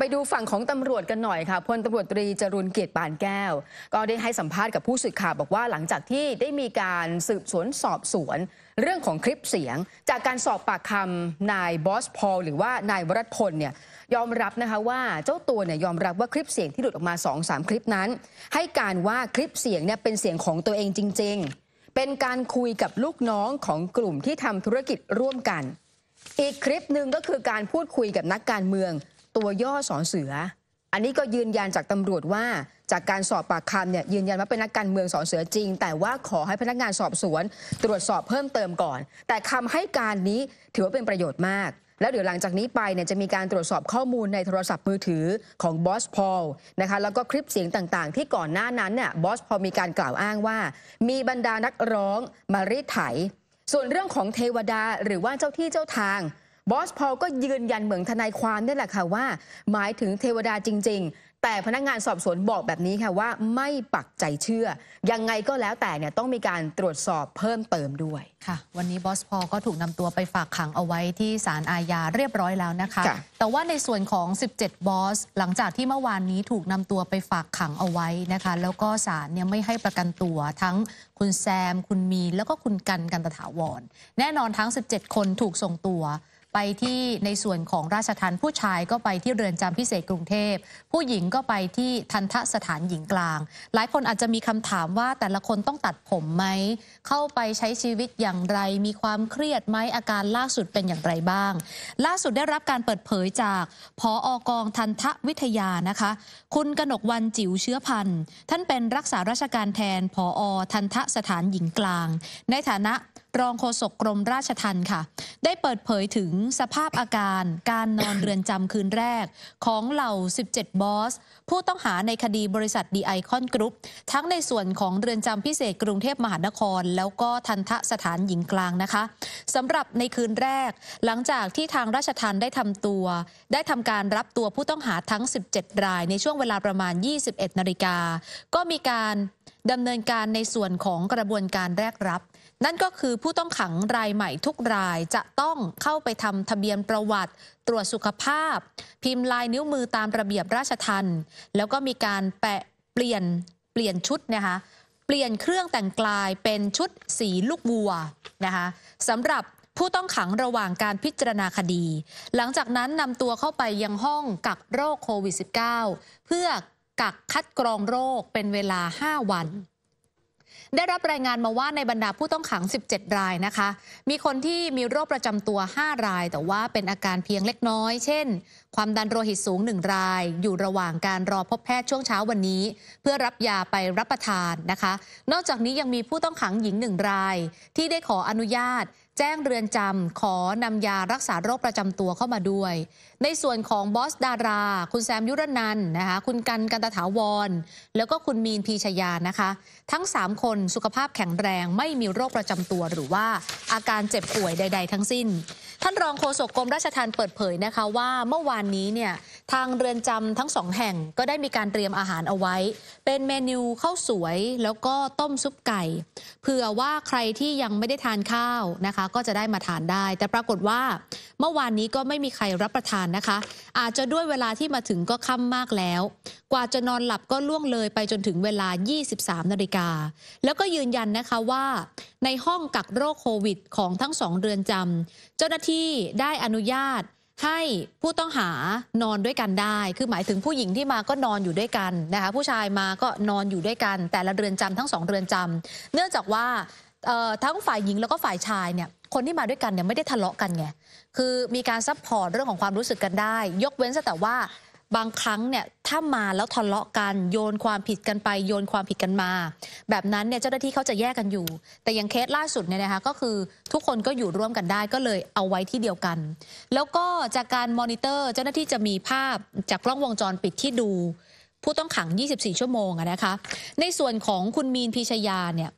ไปดูฝั่งของตำรวจกันหน่อยค่ะพลตำรวจตรีจรุนเกียรติปานแก้ว ก็ได้ให้สัมภาษณ์กับผู้สื่อข่าวบอกว่าหลังจากที่ได้มีการสืบสวนสอบสวน เรื่องของคลิปเสียง จากการสอบปากคำนายบอสพอลหรือว่านายวรัตพลเนี่ยยอมรับนะคะว่าเจ้าตัวเนี่ยยอมรับว่าคลิปเสียงที่หลุดออกมา2อสาคลิปนั้น ให้การว่าคลิปเสียงเนี่ยเป็นเสียงของตัวเองจริงๆ เป็นการคุยกับลูกน้องของกลุ่มที่ทำธุรกิจร่วมกัน อีกคลิปหนึ่งก็คือการพูดคุยกับนักการเมืองตัวย่อสอนเสือ อันนี้ก็ยืนยันจากตำรวจว่า จากการสอบปากคำเนี่ยยืนยันว่าเป็นนักการเมืองสอนเสือจริงแต่ว่าขอให้พนักงานสอบสวน ตรวจสอบเพิ่มเติมก่อน แต่คำให้การนี้ถือว่าเป็นประโยชน์มาก แล้วเดี๋ยวหลังจากนี้ไปเนี่ยจะมีการตรวจสอบข้อมูลในโทรศัพท์มือถือของบอสพอลนะคะแล้วก็คลิปเสียงต่างๆ ที่ก่อนหน้านั้นเนี่ยบอสพอลมีการกล่าวอ้างว่า มีบรรดานักร้องมารีดไถ ส่วนเรื่องของเทวดาหรือว่าเจ้าที่เจ้าทางบอสพอลก็ยืนยันเหมือนทนายความนี่แหละค่ะว่า หมายถึงเทวดาจริงๆ แต่พนักงานสอบสวนบอกแบบนี้ค่ะว่าไม่ปักใจเชื่อ ยังไงก็แล้วแต่เนี่ยต้องมีการตรวจสอบเพิ่มเติมด้วย ค่ะ วันนี้บอสพอลก็ถูกนำตัวไปฝากขังเอาไว้ที่ศาลอาญาเรียบร้อยแล้วนะคะคะ แต่ว่าในส่วนของ 17บอสหลังจากที่เมื่อวานนี้ถูกนำตัวไปฝากขังเอาไว้นะคะ แล้วก็ศาลเนี่ยไม่ให้ประกันตัว ทั้งคุณแซม คุณมีแล้วก็คุณกันกันตถาวร แน่นอนทั้ง 17 คนถูกส่งตัวไปที่ในส่วนของราชทันผู้ชายก็ไปที่เรือนจำพิเศษกรุงเทพ ผู้หญิงก็ไปที่ทันทสถานหญิงกลาง หลายคนอาจจะมีคำถามว่าแต่ละคนต้องตัดผมไหม เข้าไปใช้ชีวิตอย่างไรมีความเครียดไหมอาการล่าสุดเป็นอย่างไรบ้าง ล่าสุดได้รับการเปิดเผยจาก พออกอง ทันทวิทยานะคะ คุณกนกวันจิ๋วเชื้อพันธ์ท่านเป็นรักษาราชการแทนพอทันทสถานหญิงกลาง ในฐานะรองโฆษกกรมราชทัณฑ์ค่ะ ได้เปิดเผยถึงสภาพอาการ การนอนเรือนจำคืนแรกของเหล่า 17 บอส ผู้ต้องหาในคดีบริษัทดีไอคอนกรุ๊ป ทั้งในส่วนของเรือนจำพิเศษกรุงเทพมหานคร แล้วก็ทันทะสถานหญิงกลางนะคะสำหรับในคืนแรก หลังจากที่ทางราชทัณฑ์ได้ทำตัว ได้ทำการรับตัวผู้ต้องหาทั้ง 17 รายในช่วงเวลาประมาณ 21นาฬิกาก็มีการดำเนินการในส่วนของกระบวนการแรกรับนั่นก็คือผู้ต้องขังรายใหม่ทุกรายจะต้องเข้าไปทำทะเบียนประวัติตรวจสุขภาพ พิมพ์ลายนิ้วมือตามระเบียบราชทันแล้วก็มีการแปะเปลี่ยนเปลี่ยนชุดนะคะเปลี่ยนเครื่องแต่งกายเป็นชุดสีลูกวัวนะคะสำหรับผู้ต้องขังระหว่างการพิจารณาคดี หลังจากนั้นนำตัวเข้าไปยังห้องกักโรคโควิด -19 เพื่อกักคัดกรองโรคเป็นเวลา 5 วันได้รับรายงานมาว่าในบรรดาผู้ต้องขัง 17 รายนะคะ มีคนที่มีโรคประจำตัว 5 ราย แต่ว่าเป็นอาการเพียงเล็กน้อยเช่นความดันโลหิตสูง1ราย อยู่ระหว่างการรอพบแพทย์ช่วงเช้าวันนี้ เพื่อรับยาไปรับประทานนะคะ นอกจากนี้ยังมีผู้ต้องขังหญิงหนึ่งราย ที่ได้ขออนุญาตแจ้งเรือนจำขอนำยารักษาโรคประจำตัวเข้ามาด้วย ในส่วนของบอสดารา คุณแซมยุรนันนะคะคุณกันกันตถาวร แล้วก็คุณมีนพีชยานะคะ ทั้ง 3 คนสุขภาพแข็งแรงไม่มีโรคประจำตัวหรือว่าอาการเจ็บป่วยใด ๆ ทั้งสิ้นท่านรองโฆษกกรมราชทัณฑ์เปิดเผยนะคะว่าเมื่อวานนี้เนี่ยทางเรือนจำทั้งสองแห่งก็ได้มีการเตรียมอาหารเอาไว้ เป็นเมนูข้าวสวยแล้วก็ต้มซุปไก่เผื่อว่าใครที่ยังไม่ได้ทานข้าวนะคะ ก็จะได้มาทานได้ แต่ปรากฏว่า เมื่อวานนี้ก็ไม่มีใครรับประทานนะคะ อาจจะด้วยเวลาที่มาถึงก็ค่ำมากแล้วกว่าจะนอนหลับก็ล่วงเลยไปจนถึงเวลา 23 นาฬิกา แล้วก็ยืนยันนะคะว่า ในห้องกักโรคโควิด ของทั้งสองเรือนจำเจ้าหน้าที่ได้อนุญาตให้ผู้ต้องหานอนด้วยกันได้ คือหมายถึงผู้หญิงที่มาก็นอนอยู่ด้วยกันนะคะ ผู้ชายมาก็นอนอยู่ด้วยกัน แต่ละเรือนจำาทั้งสองเรือนจำาเนื่องจากว่าทั้งฝ่ายหญิงแล้วก็ฝ่ายชายเนี่ยคนที่มาด้วยกันเนี่ยไม่ได้ทะเลาะกันไง คือมีการซับพอร์ตเรื่องของความรู้สึกกันได้ ยกเว้นแต่ว่าบางครั้งเนี่ยถ้ามาแล้วทะเลาะกันโยนความผิดกันไป โยนความผิดกันมา แบบนั้นเนี่ยเจ้าหน้าที่เขาจะแยกกันอยู่ แต่อย่างเคสล่าสุดเนี่ยนะคะก็คือทุกคนก็อยู่ร่วมกันได้ ก็เลยเอาไว้ที่เดียวกัน แล้วก็จากการมอนิเตอร์เจ้าหน้าที่จะมีภาพจากกล้องวงจรปิดที่ดู ผู้ต้องขัง 24 ชั่วโมงนะคะ ในส่วนของคุณมีนพิชยาเนี่ย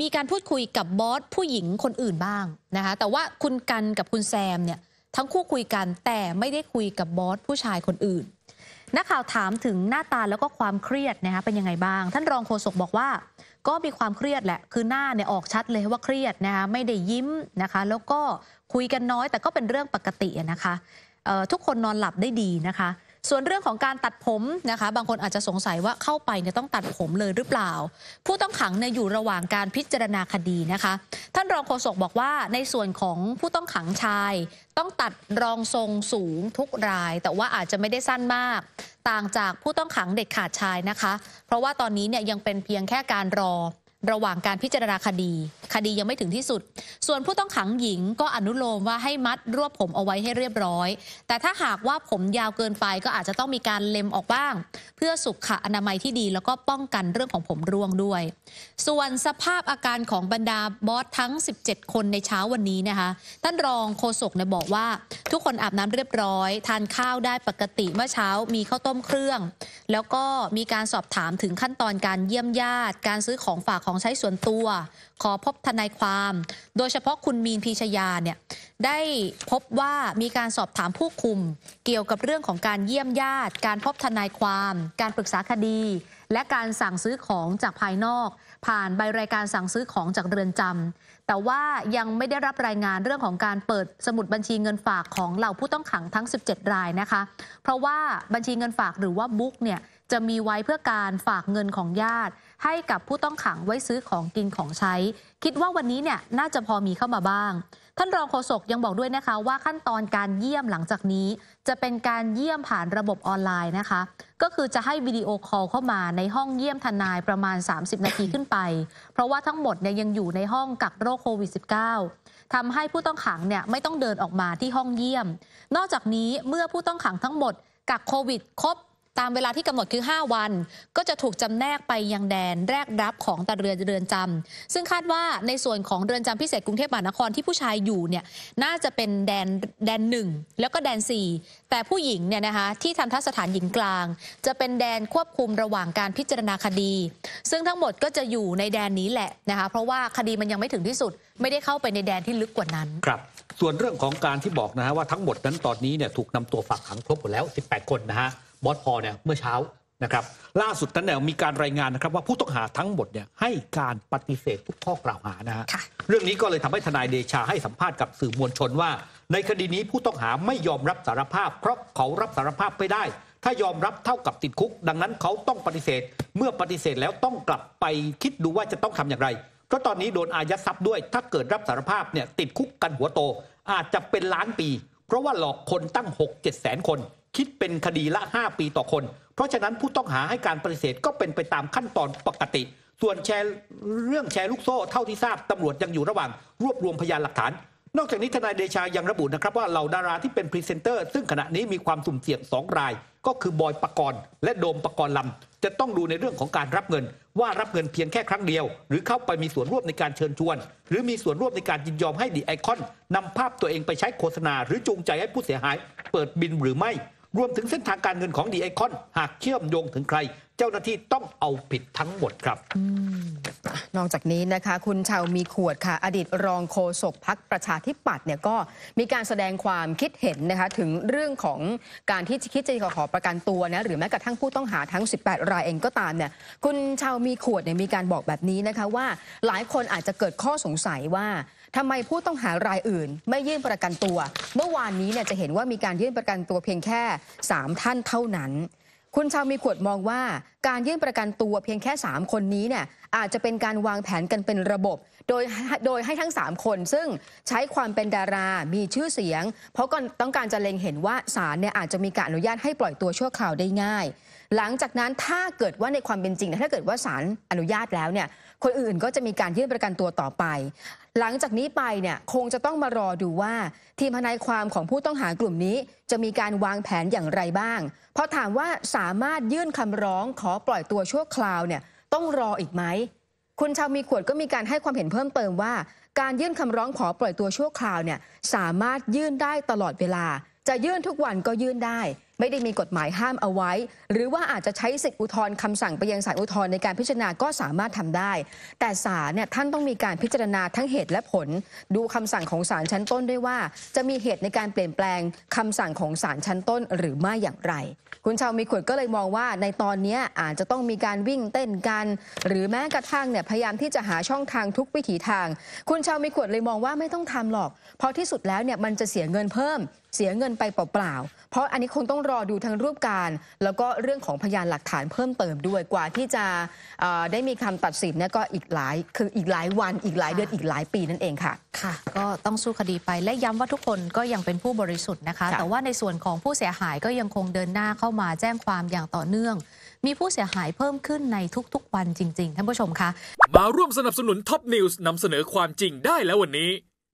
มีการพูดคุยกับบอสผู้หญิงคนอื่นบ้างนะคะแต่ว่าคุณกันกับคุณแซมเนี่ยทั้งคู่คุยกันแต่ไม่ได้คุยกับบอสผู้ชายคนอื่น นักข่าวถามถึงหน้าตาแล้วก็ความเครียดนะคะเป็นยังไงบ้าง ท่านรองโฆษกบอกว่า ก็มีความเครียดแหละคือหน้าเนี่ยออกชัดเลยว่าเครียดนะคะไม่ได้ยิ้มนะคะ แล้วก็คุยกันน้อย แต่ก็เป็นเรื่องปกตินะคะทุกคนนอนหลับได้ดีนะคะส่วนเรื่องของการตัดผมนะคะ บางคนอาจจะสงสัยว่าเข้าไปเนี่ยต้องตัดผมเลยหรือเปล่า ผู้ต้องขังเนี่ยอยู่ระหว่างการพิจารณาคดีนะคะ ท่านรองโฆษกบอกว่าในส่วนของผู้ต้องขังชาย ต้องตัดรองทรงสูงทุกราย แต่ว่าอาจจะไม่ได้สั้นมาก ต่างจากผู้ต้องขังเด็กขาดชายนะคะ เพราะว่าตอนนี้เนี่ยยังเป็นเพียงแค่การรอระหว่างการพิจารณาคดี คดียังไม่ถึงที่สุด ส่วนผู้ต้องขังหญิงก็อนุโลมว่าให้มัดรวบผมเอาไว้ให้เรียบร้อย แต่ถ้าหากว่าผมยาวเกินไปก็อาจจะต้องมีการเล็มออกบ้าง เพื่อสุขอนามัยที่ดี แล้วก็ป้องกันเรื่องของผมร่วงด้วย ส่วนสภาพอาการของบรรดาบอสทั้ง 17 คนในเช้าวันนี้นะคะ ท่านรองโฆษกเนี่ยบอกว่า ทุกคนอาบน้ำเรียบร้อย ทานข้าวได้ปกติเมื่อเช้า มีข้าวต้มเครื่อง แล้วก็มีการสอบถามถึงขั้นตอนการเยี่ยมญาติ การซื้อของฝากของใช้ส่วนตัวขอพบทนายความ โดยเฉพาะคุณมีนพีชยาเนี่ยได้พบว่ามีการสอบถามผู้คุม เกี่ยวกับเรื่องของการเยี่ยมญาติ การพบทนายความ การปรึกษาคดี และการสั่งซื้อของจากภายนอกผ่านใบรายการสั่งซื้อของจากเรือนจำแต่ว่ายังไม่ได้รับรายงานเรื่องของการเปิดสมุดบัญชีเงินฝากของเหล่าผู้ต้องขังทั้ง 17 รายนะคะ เพราะว่าบัญชีเงินฝากหรือว่าบุ๊กเนี่ยจะมีไว้เพื่อการฝากเงินของญาติ ให้กับผู้ต้องขังไว้ซื้อของกินของใช้ คิดว่าวันนี้เนี่ย น่าจะพอมีเข้ามาบ้างท่านรองโฆษกยังบอกด้วยนะคะว่าขั้นตอนการเยี่ยมหลังจากนี้ จะเป็นการเยี่ยมผ่านระบบออนไลน์นะคะ ก็คือจะให้วิดีโอคอลเข้ามาในห้องเยี่ยมทนายประมาณ 30 นาทีขึ้นไปเพราะว่าทั้งหมดเนี่ยยังอยู่ในห้องกักโรคโควิด -19 ทำให้ผู้ต้องขังเนี่ยไม่ต้องเดินออกมาที่ห้องเยี่ยมนอกจากนี้เมื่อผู้ต้องขังทั้งหมดกักโควิดครบตามเวลาที่กำหนดคือ 5 วัน ก็จะถูกจำแนกไปยังแดนแรกรับของตะเรือนเรือนจำซึ่งคาดว่า ในส่วนของเรือนจำพิเศษกรุงเทพมหานครที่ผู้ชายอยู่เนี่ยน่าจะเป็นแดนแดนหนึ่งแล้วก็แดน 4 แต่ผู้หญิงเนี่ยนะคะที่ทันทสถานหญิงกลาง จะเป็นแดนควบคุมระหว่างการพิจารณาคดี ซึ่งทั้งหมดก็จะอยู่ในแดนนี้แหละนะคะเพราะว่าคดีมันยังไม่ถึงที่สุดไม่ได้เข้าไปในแดนที่ลึกกว่านั้นครับ ส่วนเรื่องของการที่บอกนะฮะว่าทั้งหมดนั้นตอนนี้เนี่ยถูกนำตัวฝากขังครบหมดแล้ว18คนนะฮะบอสพอเนี่ยเมื่อเช้านะครับล่าสุดตั้นแน่มีการรายงานนะครับว่าผู้ต้องหาทั้งหมดเนี่ยให้การปฏิเสธทุกข้อกล่าวหานะฮะเรื่องนี้ก็เลยทำให้ทนายเดชาให้สัมภาษณ์กับสื่อมวลชนว่า ในคดีนี้ผู้ต้องหาไม่ยอมรับสารภาพ เพราะเขารับสารภาพไม่ได้ ถ้ายอมรับเท่ากับติดคุก ดังนั้นเขาต้องปฏิเสธเมื่อปฏิเสธแล้วต้องกลับไปคิดดูว่าจะต้องทำอย่างไรเพราะตอนนี้โดนอายัดทรัพย์ด้วย ถ้าเกิดรับสารภาพเนี่ยติดคุกกันหัวโต อาจจะเป็นล้านปี เพราะว่าหลอกคนตั้ง6 7แสนคนคิดเป็นคดีละ 5 ปีต่อคน เพราะฉะนั้นผู้ต้องหาให้การปฏิเสธก็เป็นไปตามขั้นตอนปกติ ส่วนแชร์เรื่องแชร์ลูกโซ่เท่าที่ทราบตำรวจยังอยู่ระหว่างรวบรวมพยานหลักฐาน นอกจากนี้ทนายเดชายังระบุนะครับว่า เหล่าดาราที่เป็นพรีเซนเตอร์ ซึ่งขณะนี้มีความสุ่มเสี่ยง 2 ราย ก็คือบอยปกรณ์และโดมปกรณ์ลำจะต้องดูในเรื่องของการรับเงิน ว่ารับเงินเพียงแค่ครั้งเดียวหรือเข้าไปมีส่วนร่วมในการเชิญชวน หรือมีส่วนร่วมในการยินยอมให้ดีไอคอนนำภาพตัวเองไปใช้โฆษณา หรือจูงใจให้ผู้เสียหาย เปิดบินหรือไม่รวมถึงเส้นทางการเงินของดีไอคอนหากเชื่อมโยงถึงใคร เจ้าหน้าที่ต้องเอาผิดทั้งหมดครับ นอกจากนี้นะคะ คุณชาวมีขวดค่ะ อดีตรองโฆษกพักประชาธิปัตย์เนี่ยก็มีการแสดงความคิดเห็นนะคะถึงเรื่องของการที่คิดจะขอประกันตัวนะหรือแม้กระทั่งผู้ต้องหาทั้ง 18 รายเองก็ตามเนี่ยคุณชาวมีขวดเนี่ยมีการบอกแบบนี้นะคะว่า หลายคนอาจจะเกิดข้อสงสัยว่าทำไมผู้ต้องหารายอื่น ไม่ยื่นประกันตัว เมื่อวานนี้เนี่ยจะเห็นว่ามีการยื่นประกันตัวเพียงแค่ 3 ท่านเท่านั้น คุณชาวมีขวดมองว่าการยื่นประกันตัว เพียงแค่ 3 คนนี้เนี่ยอาจจะเป็นการวางแผนกันเป็นระบบ โดยโดยให้ทั้ง 3 คน ซึ่งใช้ความเป็นดารา มีชื่อเสียง เพราะก่อนต้องการจะเล็งเห็นว่าศาลเนี่ยอาจจะมีการอนุญาตให้ปล่อยตัวชั่วคราวได้ง่าย หลังจากนั้นถ้าเกิดว่าในความเป็นจริง ถ้าเกิดว่าศาลอนุญาตแล้วเนี่ยคนอื่นก็จะมีการยื่นประกันตัวต่อไป หลังจากนี้ไปเนี่ยคงจะต้องมารอดูว่าทีมทนายความของผู้ต้องหากลุ่มนี้ จะมีการวางแผนอย่างไรบ้าง เพราะถามว่าสามารถยื่นคำร้องขอปล่อยตัวชั่วคราวเนี่ยต้องรออีกไหม คุณชาวมีขวดก็มีการให้ความเห็นเพิ่มเติมว่า การยื่นคำร้องขอปล่อยตัวชั่วคราวเนี่ยสามารถยื่นได้ตลอดเวลา จะยื่นทุกวันก็ยื่นได้ไม่ได้มีกฎหมายห้ามเอาไว้ หรือว่าอาจจะใช้สิทธิอุทธรณ์คำสั่งไปยังศาลอุทธรณ์ในการพิจารณาก็สามารถทำได้ แต่ศาลเนี่ยท่านต้องมีการพิจารณาทั้งเหตุและผลดูคำสั่งของศาลชั้นต้นด้วยว่า จะมีเหตุในการเปลี่ยนแปลงคำสั่งของศาลชั้นต้นหรือไม่อย่างไร คุณชาวมีขวดก็เลยมองว่า ในตอนนี้อาจจะต้องมีการวิ่งเต้นกัน หรือแม้กระทั่งเนี่ยพยายามที่จะหาช่องทางทุกวิถีทาง คุณชาวมีขวดเลยมองว่าไม่ต้องทำหรอก เพราะที่สุดแล้วเนี่ยมันจะเสียเงินเพิ่มเสียเงินไปเปล่าๆ เพราะอันนี้คงต้องรอดูทั้งรูปการ แล้วก็เรื่องของพยานหลักฐานเพิ่มเติมด้วยกว่าที่จะได้มีคำตัดสินนี่ก็อีกหลาย คืออีกหลายวัน อีกหลายเดือนอีกหลายปีนั่นเองค่ะค่ะก็ต้องสู้คดีไปและย้ำว่าทุกคนก็ยังเป็นผู้บริสุทธิ์นะคะ แต่ว่าในส่วนของผู้เสียหายก็ยังคงเดินหน้าเข้ามาแจ้งความอย่างต่อเนื่อง มีผู้เสียหายเพิ่มขึ้นในทุกๆ วันจริงๆท่านผู้ชมคะมาร่วมสนับสนุนท็อปนิวส์นำเสนอความจริงได้แล้ววันนี้